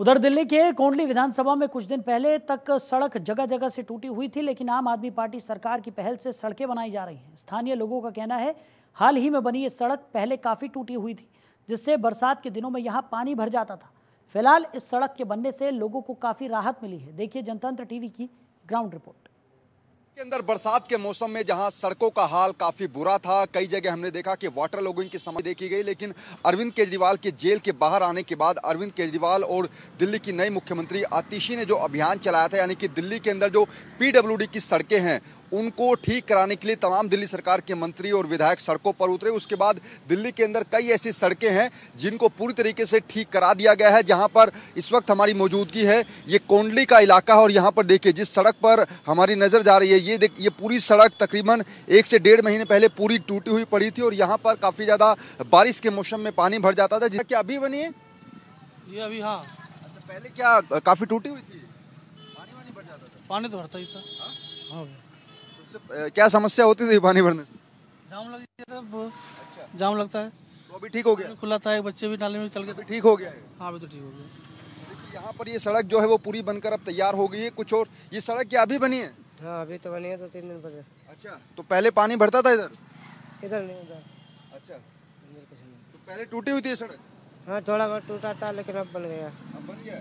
उधर दिल्ली के कोंडली विधानसभा में कुछ दिन पहले तक सड़क जगह जगह से टूटी हुई थी लेकिन आम आदमी पार्टी सरकार की पहल से सड़कें बनाई जा रही हैं स्थानीय लोगों का कहना है हाल ही में बनी ये सड़क पहले काफ़ी टूटी हुई थी जिससे बरसात के दिनों में यहाँ पानी भर जाता था फिलहाल इस सड़क के बनने से लोगों को काफ़ी राहत मिली है देखिए जनतंत्र टीवी की ग्राउंड रिपोर्ट के अंदर बरसात के मौसम में जहां सड़कों का हाल काफी बुरा था कई जगह हमने देखा कि वाटर लॉगिंग की समस्या देखी गई लेकिन अरविंद केजरीवाल के जेल के बाहर आने के बाद अरविंद केजरीवाल और दिल्ली की नई मुख्यमंत्री आतिशी ने जो अभियान चलाया था यानी कि दिल्ली के अंदर जो पीडब्ल्यूडी की सड़कें हैं उनको ठीक कराने के लिए तमाम दिल्ली सरकार के मंत्री और विधायक सड़कों पर उतरे उसके बाद दिल्ली के अंदर कई ऐसी सड़कें हैं जिनको पूरी तरीके से ठीक करा दिया गया है जहां पर इस वक्त हमारी मौजूदगी है ये कोंडली का इलाका है और यहाँ पर देखिए जिस सड़क पर हमारी नज़र जा रही है ये देख ये पूरी सड़क तकरीबन एक से डेढ़ महीने पहले पूरी टूटी हुई पड़ी थी और यहाँ पर काफ़ी ज़्यादा बारिश के मौसम में पानी भर जाता था जिसका अभी बनी है ये अभी हाँ अच्छा पहले क्या काफ़ी टूटी हुई थी पानी वानी भर जाता था पानी तो भरता ही था हाँ, हाँ। क्या समस्या होती थी पानी भरने से जाम लग जाता है अच्छा। जाम लगता है तो अभी ठीक हो गया खुला था बच्चे भी नाले में चल गए ठीक हो गया हाँ अभी तो ठीक हो गया यहाँ पर ये सड़क जो है वो पूरी बनकर अब तैयार हो गई है कुछ और ये सड़क क्या अभी बनी है हाँ अभी तो बनी है तो तीन दिन पहले अच्छा तो पहले पानी भरता था इधर इधर नहीं उधर अच्छा तो पहले टूटी हुई थी सड़क हाँ थोड़ा बहुत टूटा था लेकिन अब बन गया अब बन गया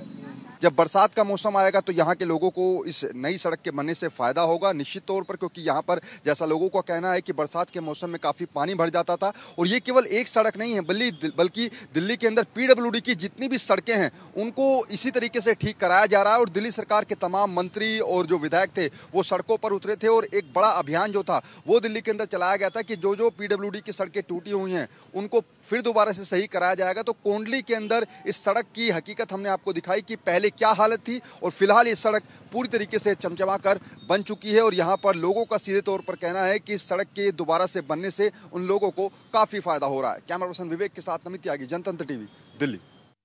जब बरसात का मौसम आएगा तो यहाँ के लोगों को इस नई सड़क के बनने से फ़ायदा होगा निश्चित तौर पर क्योंकि यहाँ पर जैसा लोगों का कहना है कि बरसात के मौसम में काफ़ी पानी भर जाता था और ये केवल एक सड़क नहीं है बल्कि बल्कि दिल्ली के अंदर पीडब्ल्यू की जितनी भी सड़कें हैं उनको इसी तरीके से ठीक कराया जा रहा है और दिल्ली सरकार के तमाम मंत्री और जो विधायक थे वो सड़कों पर उतरे थे और एक बड़ा अभियान जो था वो दिल्ली के अंदर चलाया गया था कि जो जो पीडब्ल्यू की सड़कें टूटी हुई हैं उनको फिर दोबारा से सही कराया जाएगा तो कोंडली के अंदर इस सड़क की हकीकत हमने आपको दिखाई कि पहले क्या हालत थी और फिलहाल ये सड़क पूरी तरीके से चमचमा कर बन चुकी है और यहाँ पर लोगों का सीधे तौर पर कहना है कि इस सड़क के दोबारा से बनने से उन लोगों को काफ़ी फायदा हो रहा है कैमरा पर्सन विवेक के साथ नमित त्यागी जनतंत्र टीवी दिल्ली